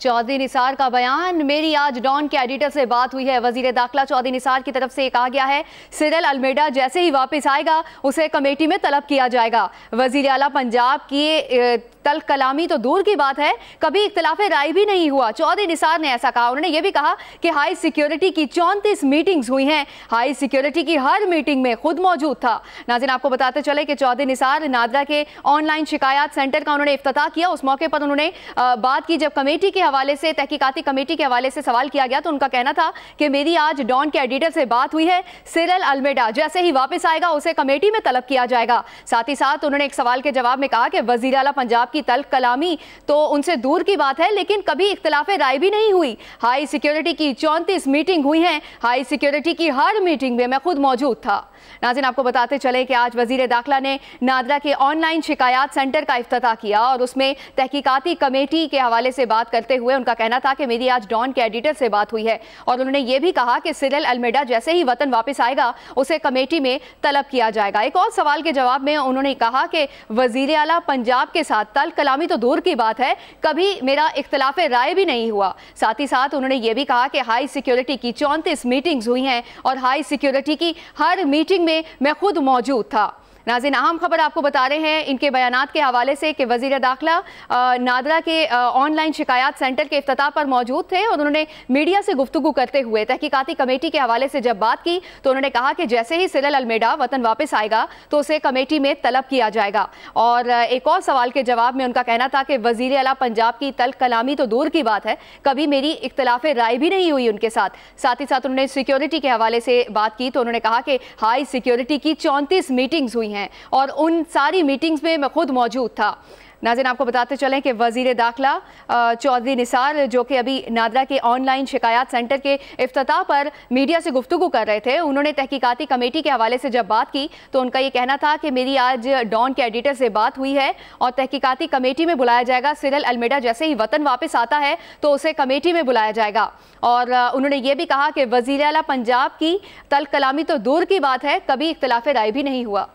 चौधरी निसार का बयान मेरी आज डॉन के एडिटर से बात हुई है वजीर दाखिला चौधरी निसार की तरफ से ये कहा गया है सिरल अल्मेडा जैसे ही वापस आएगा उसे कमेटी में तलब किया जाएगा वजीर अला पंजाब की तल कलामी तो दूर की बात है कभी इख्तलाफ राय भी नहीं हुआ चौधरी निसार ने ऐसा कहा उन्होंने ये भी कहा कि हाई सिक्योरिटी की चौंतीस मीटिंग्स हुई हैं हाई सिक्योरिटी की हर मीटिंग में खुद मौजूद था नाजिन आपको बताते चले कि चौधरी निसार नादरा के ऑनलाइन शिकायत सेंटर का उन्होंने अफ्ताह किया उस मौके पर उन्होंने बात की जब कमेटी के हवाले से तहकीकती कमेटी के हवाले से सवाल किया गया तो उनका कहना था कि मेरी आज डॉन के एडिटर से बात हुई है सिरल अलमेडा जैसे ही वापस आएगा उसे कमेटी में तलब किया जाएगा साथ ही साथ उन्होंने एक सवाल के जवाब में कहा कि वजीर अला पंजाब की तल कलामी तो उनसे दूर की बात है लेकिन कभी इख्तलाफ राय भी नहीं हुई हाई सिक्योरिटी की चौंतीस मीटिंग हुई है हाई सिक्योरिटी की हर मीटिंग में मैं खुद मौजूद था नाजिन आपको बताते चले कि आज वजीर दाखिला ने नादरा के ऑनलाइन शिकायत सेंटर का अफ्त किया और उसमें तहकीकती कमेटी के हवाले से बात करते करते हुए उनका कहना था कि मेरी आज डॉन के एडिटर से बात हुई है और उन्होंने ये भी कहा कि सिरल अल्मेडा जैसे ही वतन वापस आएगा उसे कमेटी में तलब किया जाएगा एक और सवाल के जवाब में उन्होंने कहा कि वजीर अला पंजाब के साथ तल कलामी तो दूर की बात है कभी मेरा इख्तलाफ राय भी नहीं हुआ साथ ही साथ उन्होंने ये भी कहा कि हाई सिक्योरिटी की चौंतीस मीटिंग्स हुई हैं और हाई सिक्योरिटी की हर मीटिंग में मैं खुद मौजूद था नाजिन अहम खबर आपको बता रहे हैं इनके बयान के हवाले से कि वजीर दाखिला नादरा के ऑनलाइन शिकायत सेंटर के अफ्ताह पर मौजूद थे और उन्होंने मीडिया से गुफ्तु करते हुए तहकीकती कमेटी के हवाले से जब बात की तो उन्होंने कहा कि जैसे ही सिलल अलमेडा वतन वापस आएगा तो उसे कमेटी में तलब किया जाएगा और एक और सवाल के जवाब में उनका कहना था कि वजीर अला पंजाब की तल कलामी तो दूर की बात है कभी मेरी इख्तलाफ राय भी नहीं हुई उनके साथ साथ ही साथ उन्होंने सिक्योरिटी के हवाले से बात की तो उन्होंने कहा कि हाई सिक्योरिटी की चौंतीस मीटिंग्स हुई हैं हैं और उन सारी मीटिंग्स में मैं खुद मौजूद था नाजिन आपको बताते चलें कि वजीर दाखिला चौधरी निसार जो कि अभी नादरा के ऑनलाइन शिकायत सेंटर के अफ्ताह पर मीडिया से गुफ्तु कर रहे थे उन्होंने तहकीकती कमेटी के हवाले से जब बात की तो उनका ये कहना था कि मेरी आज डॉन के एडिटर से बात हुई है और तहकीकती कमेटी में बुलाया जाएगा सिरल अलमेडा जैसे ही वतन वापस आता है तो उसे कमेटी में बुलाया जाएगा और उन्होंने ये भी कहा कि वजीर अला पंजाब की तल कलामी तो दूर की बात है कभी इख्तलाफ राय भी नहीं हुआ